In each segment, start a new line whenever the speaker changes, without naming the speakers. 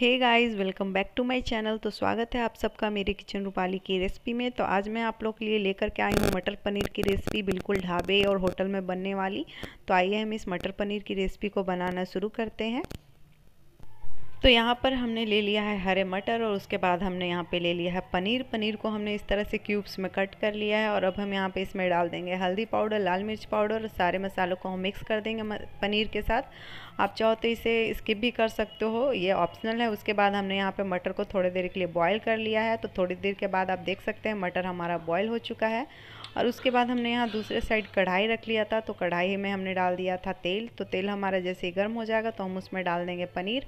hey guys welcome back to my channel तो स्वागत है आप सबका मेरे किचन रूपाली की रेसिपी में तो आज मैं आप लोग के लिए लेकर के आई हूँ मटर पनीर की रेसिपी बिल्कुल ढाबे और होटल में बनने वाली तो आइए हम इस मटर पनीर की रेसिपी को बनाना शुरू करते हैं तो यहाँ पर हमने ले लिया है हरे मटर और उसके बाद हमने यहाँ पे ले लिया है पनीर पनीर को हमने इस तरह से क्यूब्स में कट कर लिया है और अब हम यहाँ पे इसमें डाल देंगे हल्दी पाउडर लाल मिर्च पाउडर और सारे मसालों को हम मिक्स कर देंगे पनीर के साथ आप चाहो तो इसे स्किप भी कर सकते हो ये ऑप्शनल है उसके बाद हमने यहाँ पर मटर को थोड़ी देर के लिए बॉयल कर लिया है तो थोड़ी देर के बाद आप देख सकते हैं मटर हमारा बॉयल हो चुका है और उसके बाद हमने यहाँ दूसरे साइड कढ़ाई रख लिया था तो कढ़ाई में हमने डाल दिया था तेल तो तेल हमारा जैसे गर्म हो जाएगा तो हम उसमें डाल देंगे पनीर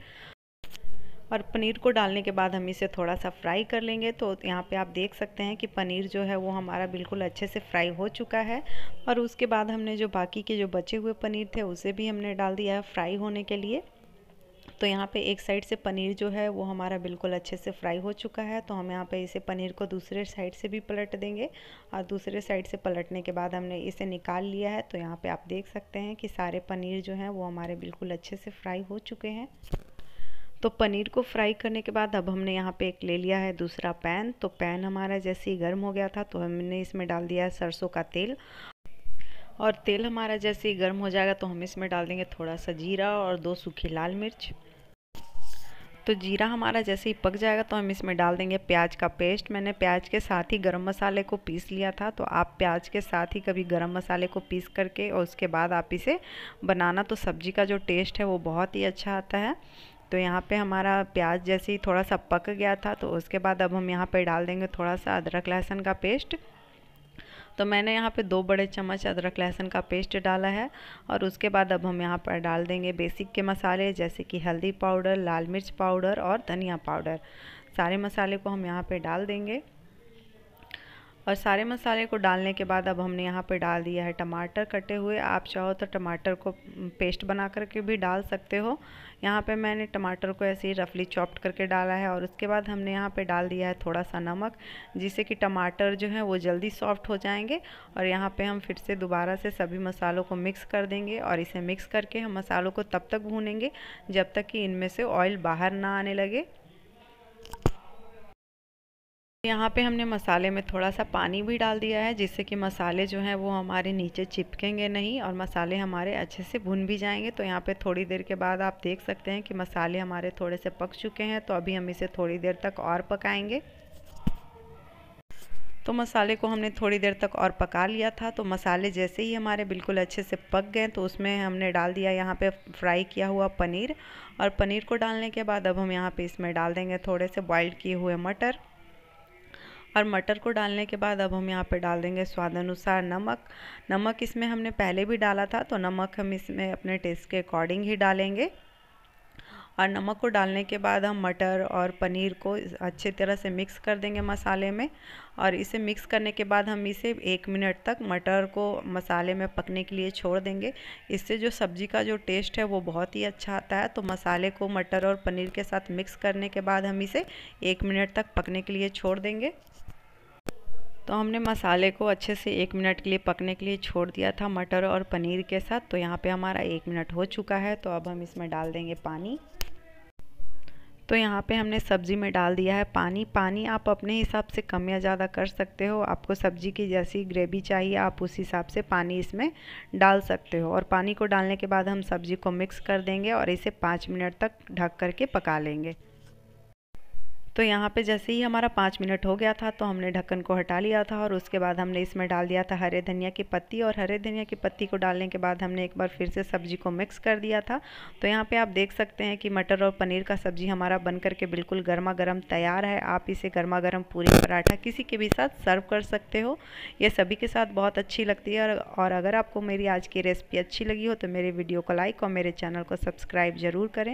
और पनीर को डालने के बाद हम इसे थोड़ा सा फ्राई कर लेंगे तो यहाँ पे आप देख सकते हैं कि पनीर जो है वो हमारा बिल्कुल अच्छे से फ्राई हो चुका है और उसके बाद हमने जो बाकी के जो बचे हुए पनीर थे उसे भी हमने डाल दिया है फ्राई होने के लिए तो यहाँ पे एक साइड से पनीर जो है वो हमारा बिल्कुल अच्छे से फ्राई हो चुका है तो हम यहाँ पे इसे पनीर को दूसरे साइड से भी पलट देंगे और दूसरे साइड से पलटने के बाद हमने इसे निकाल लिया है तो यहाँ पे आप देख सकते हैं कि सारे पनीर जो हैं वो हमारे बिल्कुल अच्छे से फ्राई हो चुके हैं तो पनीर को फ्राई करने के बाद अब हमने यहाँ पे एक ले लिया है दूसरा पैन तो पैन हमारा जैसे ही गर्म हो गया था तो हमने इसमें डाल दिया है सरसों का तेल और तेल हमारा जैसे ही गर्म हो जाएगा तो हम इसमें डाल देंगे थोड़ा सा जीरा और दो सूखी लाल मिर्च तो जीरा हमारा जैसे ही पक जाएगा तो हम इसमें डाल देंगे प्याज का पेस्ट मैंने प्याज के साथ ही गरम मसाले को पीस लिया था तो आप प्याज के साथ ही कभी गरम मसाले को पीस करके और उसके बाद आप इसे बनाना तो सब्जी का जो टेस्ट है वो बहुत ही अच्छा आता है तो यहाँ पे हमारा प्याज जैसे ही थोड़ा सा पक गया था तो उसके बाद अब हम यहाँ पे डाल देंगे थोड़ा सा अदरक लहसुन का पेस्ट तो मैंने यहाँ पे दो बड़े चम्मच अदरक लहसुन का पेस्ट डाला है और उसके बाद अब हम यहाँ पर डाल देंगे बेसिक के मसाले जैसे कि हल्दी पाउडर लाल मिर्च पाउडर और धनिया पाउडर सारे मसाले को हम यहाँ पर डाल देंगे और सारे मसाले को डालने के बाद अब हमने यहाँ पे डाल दिया है टमाटर कटे हुए आप चाहो तो टमाटर को पेस्ट बना करके भी डाल सकते हो यहाँ पे मैंने टमाटर को ऐसे ही रफली चॉप्ड करके डाला है और उसके बाद हमने यहाँ पे डाल दिया है थोड़ा सा नमक जिससे कि टमाटर जो है वो जल्दी सॉफ्ट हो जाएंगे और यहाँ पे हम फिर से दोबारा से सभी मसालों को मिक्स कर देंगे और इसे मिक्स करके हम मसालों को तब तक भूनेंगे जब तक कि इनमें से ऑयल बाहर ना आने लगे यहाँ पे हमने मसाले में थोड़ा सा पानी भी डाल दिया है जिससे कि मसाले जो हैं वो हमारे नीचे चिपकेंगे नहीं और मसाले हमारे अच्छे से भुन भी जाएंगे तो यहाँ पे थोड़ी देर के बाद आप देख सकते हैं कि मसाले हमारे थोड़े से पक चुके हैं तो अभी हम इसे थोड़ी देर तक और पकाएंगे तो मसाले को हमने थोड़ी देर तक और पका लिया था तो मसाले जैसे ही हमारे बिल्कुल अच्छे से पक गए तो उसमें हमने डाल दिया यहाँ पे फ्राई किया हुआ पनीर और पनीर को डालने के बाद अब हम यहाँ पे इसमें डाल देंगे थोड़े से बॉईल किए हुए मटर और मटर को डालने के बाद अब हम यहाँ पे डाल देंगे स्वाद अनुसार नमक नमक इसमें हमने पहले भी डाला था तो नमक हम इसमें अपने टेस्ट के अकॉर्डिंग ही डालेंगे और नमक को डालने के बाद हम मटर और पनीर को अच्छे तरह से मिक्स कर देंगे मसाले में और इसे मिक्स करने के बाद हम इसे एक मिनट तक मटर को मसाले में पकने के लिए छोड़ देंगे इससे जो सब्ज़ी का जो टेस्ट है वो बहुत ही अच्छा आता है तो मसाले को मटर और पनीर के साथ मिक्स करने के बाद हम इसे एक मिनट तक पकने के लिए छोड़ देंगे तो हमने मसाले को अच्छे से एक मिनट के लिए पकने के लिए छोड़ दिया था मटर और पनीर के साथ तो यहाँ पे हमारा एक मिनट हो चुका है तो अब हम इसमें डाल देंगे पानी तो यहाँ पे हमने सब्ज़ी में डाल दिया है पानी पानी आप अपने हिसाब से कम या ज़्यादा कर सकते हो आपको सब्ज़ी की जैसी ग्रेवी चाहिए आप उस हिसाब से पानी इसमें डाल सकते हो और पानी को डालने के बाद हम सब्ज़ी को मिक्स कर देंगे और इसे पाँच मिनट तक ढक करके पका लेंगे तो यहाँ पे जैसे ही हमारा पाँच मिनट हो गया था तो हमने ढक्कन को हटा लिया था और उसके बाद हमने इसमें डाल दिया था हरे धनिया की पत्ती और हरे धनिया की पत्ती को डालने के बाद हमने एक बार फिर से सब्जी को मिक्स कर दिया था तो यहाँ पे आप देख सकते हैं कि मटर और पनीर का सब्जी हमारा बन करके बिल्कुल गर्मा गर्म तैयार है आप इसे गर्मा गर्म पूरी पराठा किसी के भी साथ सर्व कर सकते हो ये सभी के साथ बहुत अच्छी लगती है और अगर आपको मेरी आज की रेसिपी अच्छी लगी हो तो मेरे वीडियो को लाइक और मेरे चैनल को सब्सक्राइब ज़रूर करें